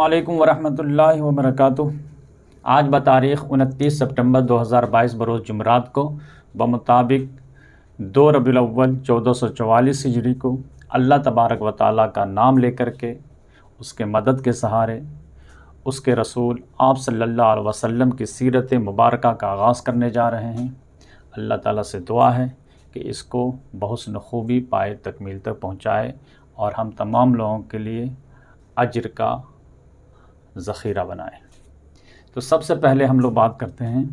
अल्लाम वरहमतुल्लाहि वबरकातु आज बतारीख़ उनतीस सितंबर 2022 बरोज़ जुमरात को बमुताबिक दो रबी अव्वल चौदह सौ चवालीस हिजरी को अल्लाह तबारक व ताली का नाम लेकर के उसके मदद के सहारे उसके रसूल आप सल्लल्लाहु अलैहि वसल्लम की सीरत मुबारक का आगाज़ करने जा रहे हैं अल्लाह ताला से दुआ है कि इसको बहुत नखूबी पाए तकमील तक पहुँचाए और हम तमाम लोगों के लिए अजर का ज़ख़ीरा बनाए तो सबसे पहले हम लोग बात करते हैं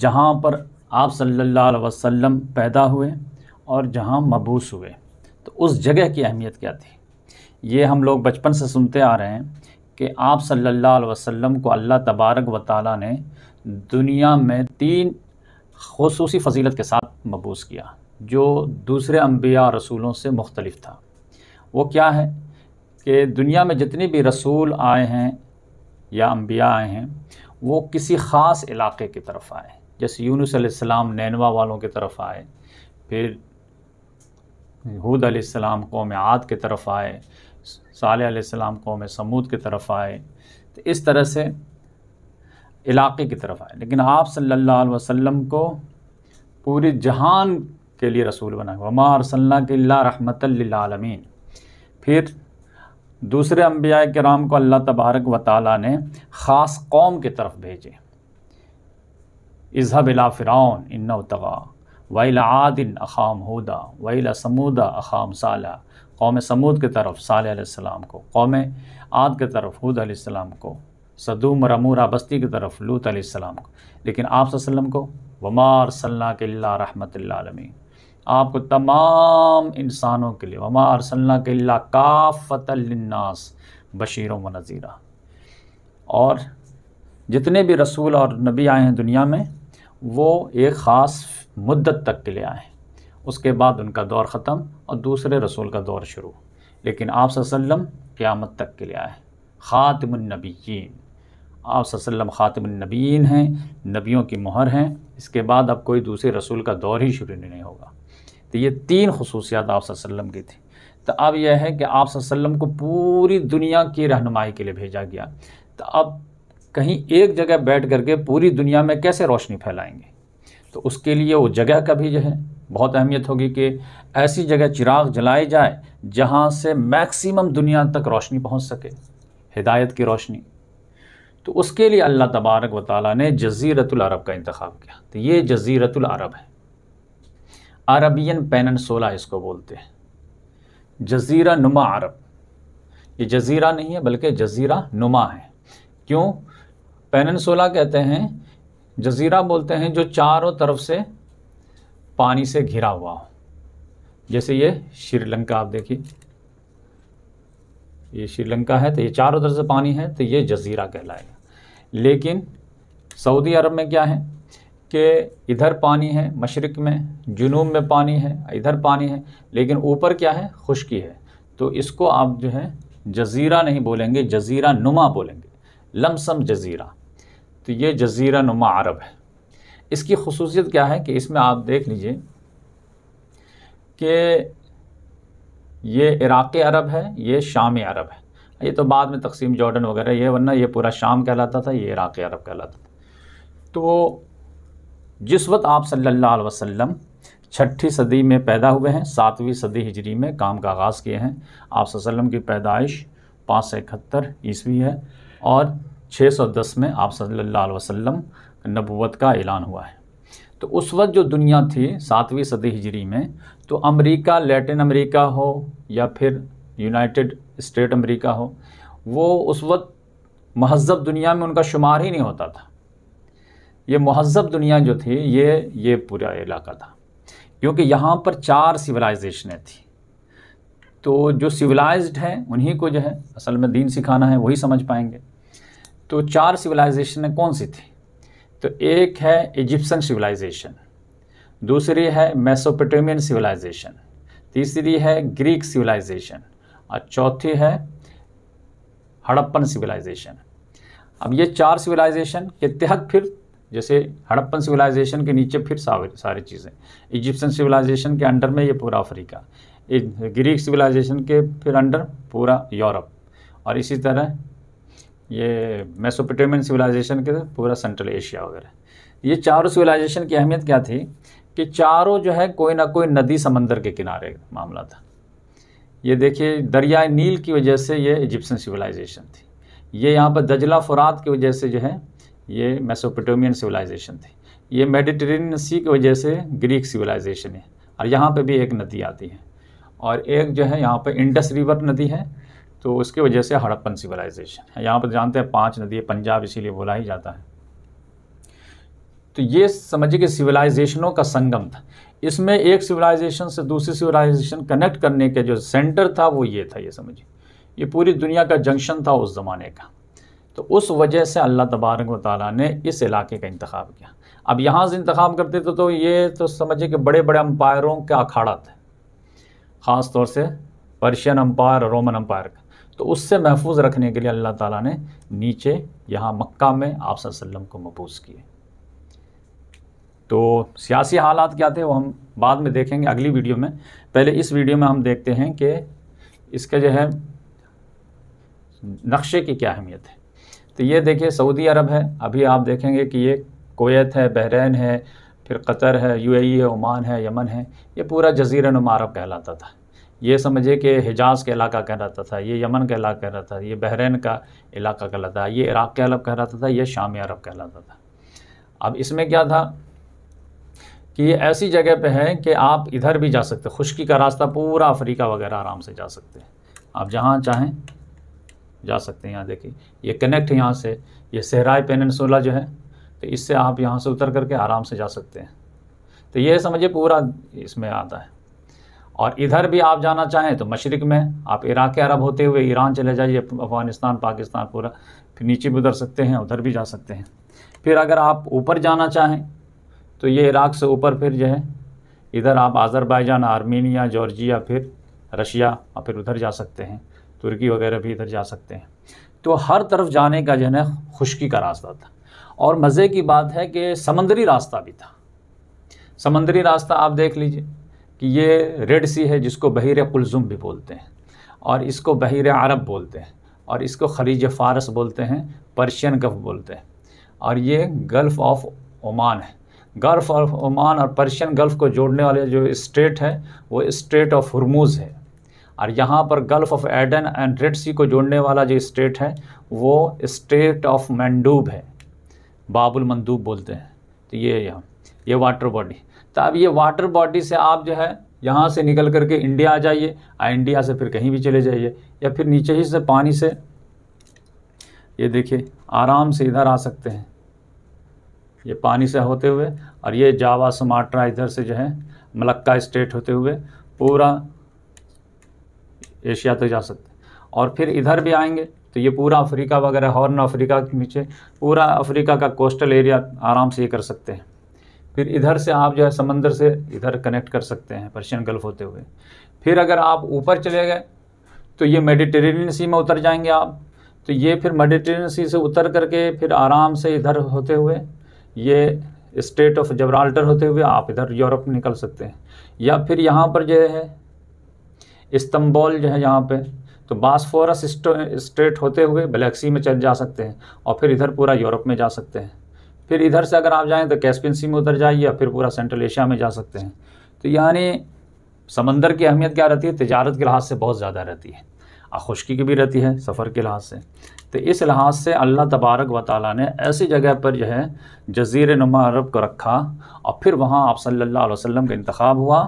जहाँ पर आप सल्लल्लाहु अलैहि वसल्लम पैदा हुए और जहाँ मबूस हुए तो उस जगह की अहमियत क्या थी ये हम लोग बचपन से सुनते आ रहे हैं कि आप सल्लल्लाहु अलैहि वसल्लम को अल्लाह तबारक व ताली ने दुनिया में तीन खसूस फजीलत के साथ मबूस किया जो दूसरे अम्बिया रसूलों से मुख्तलिफ था वो क्या है कि दुनिया में जितने भी रसूल आए हैं या अम्बिया आए हैं वो किसी ख़ास इलाके की तरफ आए जैसे यूनुस अलैहिस्सलाम नैनवा वालों की तरफ आए फिर हूद अलैहिस्सलाम कौम आद की तरफ आए साल अलैहिस्सलाम कौम समूद की तरफ आए तो इस तरह से इलाके की तरफ आए लेकिन आप सल्लल्लाहु अलैहि वसल्लम को पूरे जहान के लिए रसूल बना वमा रसल्ला के ला रहमत आलमीन फिर दूसरे अम्बिया कराम को अल्लाह तबारक व ताली ने ख़ास कौम की तरफ भेजे इज़हब अला फ़िरौन इन तगा वैल आदिन अखाम हुदा वैल समूदा अखाम साल कौम समूद की तरफ सालम को कौम आद की तरफ हूद आसमाम को सदूम रमूरा बस्ती की तरफ लूत आसमाम को लेकिन आप को वमार सल्ला के रहमत आलमी आपको तमाम इंसानों के लिए वमा अरसल्ला के ला काफतनास बशीर व नज़ीरा और जितने भी रसूल और नबी आए हैं दुनिया में वो एक ख़ास मुद्दत तक के लिए आए उसके बाद उनका दौर ख़त्म और दूसरे रसूल का दौर शुरू लेकिन आप क़्यामत तक के लिए आए ख़ातमनबीन आप वसल्लम ख़ातमनबीन हैं नबियों की मोहर हैं इसके बाद अब कोई दूसरे रसूल का दौर ही शुरू नहीं होगा तो ये तीन खसूसियात आप की थी तो अब यह है कि आप को पूरी दुनिया की रहनुमाई के लिए भेजा गया तो अब कहीं एक जगह बैठ करके पूरी दुनिया में कैसे रोशनी फैलाएंगे तो उसके लिए वो जगह का भी जो है बहुत अहमियत होगी कि ऐसी जगह चिराग जलाए जाए जहाँ से मैक्सिमम दुनिया तक रोशनी पहुँच सके हिदायत की रोशनी तो उसके लिए अल्लाह तबारक व ताली ने जजीरतलरब का इंतखब किया तो ये जजीरतलरब है अरबियन पेननसोला इसको बोलते हैं जजीरा नुमा अरब ये जजीरा नहीं है बल्कि जजीरा नुमा है क्यों पेननसोला कहते हैं जजीरा बोलते हैं जो चारों तरफ से पानी से घिरा हुआ हो जैसे ये श्रीलंका आप देखिए ये श्रीलंका है तो ये चारों तरफ से पानी है तो ये जजीरा कहलाएगा लेकिन सऊदी अरब में क्या है कि इधर पानी है मशरक़ में जुनूब में पानी है इधर पानी है लेकिन ऊपर क्या है खुशकी है तो इसको आप जो है जजीरा नहीं बोलेंगे जजीरा नुमा बोलेंगे लमसम जजीरा तो ये जजीरा नुमा अरब है इसकी खसूसियत क्या है कि इसमें आप देख लीजिए कि ये इराक़ी अरब है ये शामी अरब है ये तो बाद में तकसीम जॉर्डन वगैरह ये वरना ये पूरा शाम कहलाता था ये इराक़ अरब कहलाता था तो जिस वक्त आप सल्लल्लाहु अलैहि वसल्लम छठी सदी में पैदा हुए हैं सातवीं सदी हिजरी में काम का आगाज़ किए हैं आप वसल्लम की पैदाइश पाँच सौ इकहत्तर ईस्वी है और 610 में आप सल्लल्लाहु अलैहि वसल्लम नबूवत का ऐलान हुआ है तो उस वक्त जो दुनिया थी सातवीं सदी हिजरी में तो अमेरिका लैटिन अमेरिका हो या फिर यूनाइटेड स्टेट अमेरिका हो वो उस वक्त महजब दुनिया में उनका शुमार ही नहीं होता था ये महजब दुनिया जो थी ये ये पूरा इलाका था क्योंकि यहाँ पर चार सिविलाइजेशनें थी तो जो सिविलाइज्ड हैं उन्हीं को जो है असल में दीन सिखाना है वही समझ पाएंगे तो चार सिविलाइजेशनें कौन सी थी तो एक है इजिप्सन सिविलाइजेशन दूसरी है मेसोपोटेमियन सिविलाइजेशन तीसरी है ग्रीक सिविलाइजेशन और चौथी है हड़प्पन सिविलाइजेशन अब ये चार सिविलाइजेशन के तहत फिर जैसे हड़प्पन सिविलाइजेशन के नीचे फिर सारी चीज़ें इजिप्शियन सिविलाइजेशन के अंडर में ये पूरा अफ्रीका ग्रीक सिविलाइजेशन के फिर अंडर पूरा यूरोप और इसी तरह ये मेसोपोटामियन सिविलाइजेशन के पूरा सेंट्रल एशिया वगैरह ये चारों सिविलाइजेशन की अहमियत क्या थी कि चारों जो है कोई ना कोई नदी समंदर के किनारे मामला था ये देखिए दरिया नील की वजह से ये इजिप्शियन सिविलाइजेशन थी ये यहाँ पर दजला फ़ुरात की वजह से जो है ये मेसोपोटामियन सिविलाइजेशन थी ये मेडिटेरेनियन सी की वजह से ग्रीक सिविलाइजेशन है और यहाँ पे भी एक नदी आती है और एक जो है यहाँ पर इंडस रिवर नदी है तो उसकी वजह से हड़प्पन सिविलाइजेशन है यहाँ पर जानते हैं पांच नदी है पंजाब इसीलिए बोला ही जाता है तो ये समझिए कि सिविलाइजेशनों का संगम था इसमें एक सिविलाइजेशन से दूसरी सिविलाइजेशन कनेक्ट करने के जो सेंटर था वो ये था ये समझिए ये पूरी दुनिया का जंक्शन था उस ज़माने का तो उस वजह से अल्लाह तबारक वाली ने इस इलाके का इंतखब किया अब यहाँ से इंतखब करते थे तो, तो ये तो समझिए कि बड़े बड़े अम्पायरों का अखाड़ा था ख़ास तौर से पर्शियन अम्पायर और रोमन अम्पायर का तो उससे महफूज रखने के लिए अल्लाह ताली ने नीचे यहाँ मक्का में आप को मबूस किए तो सियासी हालात क्या थे वो हम बाद में देखेंगे अगली वीडियो में पहले इस वीडियो में हम देखते हैं कि इसके जो है नक्शे की क्या अहमियत है तो ये देखिए सऊदी अरब है अभी आप देखेंगे कि ये कोयत है बहरीन है फिर कतर है यूएई है ओमान है यमन है ये पूरा जजीर नुमा कहलाता था ये समझिए कि हिजाज का इलाका कहलाता था ये यमन का इलाका कहलाता था ये बहरीन का इलाका कहलाता था ये इराक़ का अरब कहलाता था ये शामी अरब कहलाता था अब इसमें क्या था कि ये ऐसी जगह पे है कि आप इधर भी जा सकते खुशकी का रास्ता पूरा अफ्रीका वगैरह आराम से जा सकते हैं आप जहाँ चाहें जा सकते हैं यहाँ देखिए ये कनेक्ट है यहाँ से ये सहराय पेनसोला जो है तो इससे आप यहाँ से उतर करके आराम से जा सकते हैं तो ये समझिए पूरा इसमें आता है और इधर भी आप जाना चाहें तो मशरक़ में आप इराक़ अरब होते हुए ईरान चले जाइए अफ़गानिस्तान पाकिस्तान पूरा फिर नीचे भी उतर सकते हैं उधर भी जा सकते हैं फिर अगर आप ऊपर जाना चाहें तो ये इराक़ से ऊपर फिर जो है इधर आप आज़रबाईजान आर्मीनिया जॉर्जिया फिर रशिया और फिर उधर जा सकते हैं तुर्की वगैरह भी इधर जा सकते हैं तो हर तरफ जाने का जो है खुश्की का रास्ता था और मज़े की बात है कि समंदरी रास्ता भी था समंदरी रास्ता आप देख लीजिए कि ये रेड सी है जिसको बहिर कुलज़ुम भी बोलते हैं और इसको बहिर अरब बोलते हैं और इसको खलीज फ़ारस बोलते हैं पर्शियन गफ बोलते हैं और ये गल्फ़ ऑफ ओमान है गल्फ़ और ओमान और पर्शियन गल्फ़ को जोड़ने वाले जो स्टेट है वो स्टेट ऑफ हरमूज़ है और यहाँ पर Gulf of Aden and Red Sea को जोड़ने वाला जो स्टेट है वो स्टेट ऑफ मंडूब है बाबुल मंदूब बोलते हैं तो ये यहाँ ये वाटर बॉडी तो अब ये वाटर बॉडी से आप जो है यहाँ से निकल करके इंडिया आ जाइए और इंडिया से फिर कहीं भी चले जाइए या फिर नीचे ही से पानी से ये देखिए आराम से इधर आ सकते हैं ये पानी से होते हुए और ये जावा समाट्रा इधर से जो है मलक्का स्टेट होते हुए पूरा एशिया तक तो जा सकते और फिर इधर भी आएंगे तो ये पूरा अफ्रीका वगैरह हॉर्न अफ्रीका के नीचे पूरा अफ्रीका का कोस्टल एरिया आराम से ये कर सकते हैं फिर इधर से आप जो है समंदर से इधर कनेक्ट कर सकते हैं पर्शियन गल्फ होते हुए फिर अगर आप ऊपर चले गए तो ये मेडिटेरेनियन सी में उतर जाएंगे आप तो ये फिर मेडिटेरेनियन सी से उतर करके फिर आराम से इधर होते हुए ये स्टेट ऑफ जबराल्टर होते हुए आप इधर यूरोप निकल सकते हैं या फिर यहाँ पर जो है इस्तंबोल जो है यहाँ पे तो बासफोरस स्टेट होते हुए ब्लैक सी में चल जा सकते हैं और फिर इधर पूरा यूरोप में जा सकते हैं फिर इधर से अगर आप जाएँ तो कैस्पियन सी में उधर जाइए या फिर पूरा सेंट्रल एशिया में जा सकते हैं तो यानी समंदर की अहमियत क्या रहती है तजारत के लिहाज से बहुत ज़्यादा रहती है खुश्की की भी रहती है सफ़र के लिहाज से तो इस लिहाज से अल्लाह तबारक व ताली ने ऐसी जगह पर जो है जजीर नुमा अरब को रखा और फिर वहाँ आप सल्ला वसम का इंतखब हुआ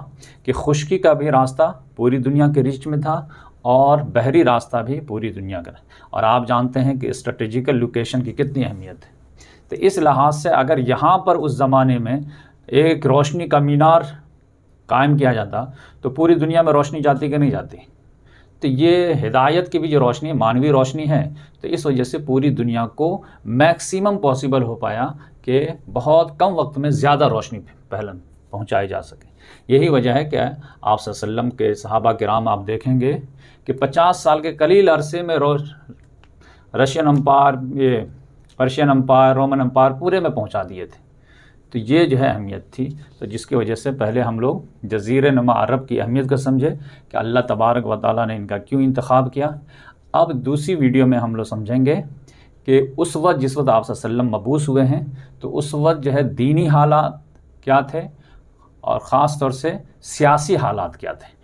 कि खुश्की का भी रास्ता पूरी दुनिया के रिच में था और बहरी रास्ता भी पूरी दुनिया का और आप जानते हैं कि स्ट्रेटिकल लोकेशन की कितनी अहमियत है तो इस लिहाज से अगर यहाँ पर उस ज़माने में एक रोशनी का मीनार कायम किया जाता तो पूरी दुनिया में रोशनी जाती कि नहीं जाती तो ये हिदायत की भी जो रोशनी है मानवीय रोशनी है तो इस वजह से पूरी दुनिया को मैक्सिमम पॉसिबल हो पाया कि बहुत कम वक्त में ज़्यादा रोशनी पहलन पहुँचाई जा सके यही वजह है कि आप सल्लम के सहाबा कराम आप देखेंगे कि 50 साल के कलील अरसे में रो रशियन अम्पायर ये पर्शियन अम्पायर रोमन अम्पायर पूरे में पहुँचा दिए थे तो ये जो है अहमियत थी तो जिसकी वजह से पहले हम लोग जजीर नमा अरब की अहमियत को समझे कि अल्लाह तबारक व ताली ने इनका क्यों इंतखब किया अब दूसरी वीडियो में हम लोग समझेंगे कि उस वक्त जिस वक्त आप मबूस हुए हैं तो उस वक्त जो है दीनी हालात क्या थे और ख़ास तौर से सियासी हालात क्या थे